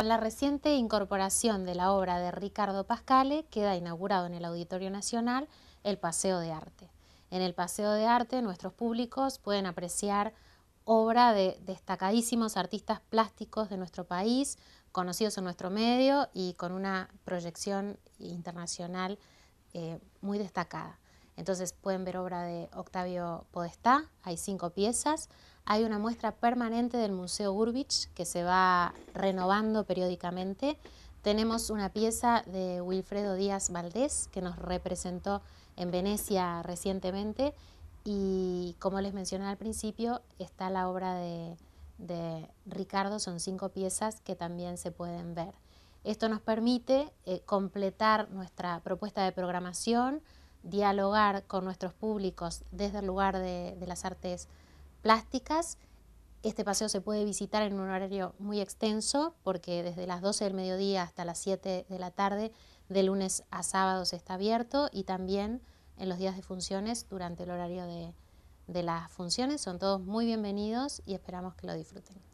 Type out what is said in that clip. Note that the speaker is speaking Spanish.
Con la reciente incorporación de la obra de Ricardo Pascale, queda inaugurado en el Auditorio Nacional el Paseo de Arte. En el Paseo de Arte nuestros públicos pueden apreciar obra de destacadísimos artistas plásticos de nuestro país, conocidos en nuestro medio y con una proyección internacional eh, muy destacada. Entonces pueden ver obra de Octavio Podestá, hay cinco piezas. Hay una muestra permanente del Museo Gurbich que se va renovando periódicamente. Tenemos una pieza de Wilfredo Díaz Valdés que nos representó en Venecia recientemente y como les mencioné al principio está la obra de, Ricardo, son cinco piezas que también se pueden ver. Esto nos permite eh, completar nuestra propuesta de programación, dialogar con nuestros públicos desde el lugar de, las artes plásticas. Este paseo se puede visitar en un horario muy extenso porque desde las 12 del mediodía hasta las 7 de la tarde, de lunes a sábados está abierto y también en los días de funciones durante el horario de las funciones. Son todos muy bienvenidos y esperamos que lo disfruten.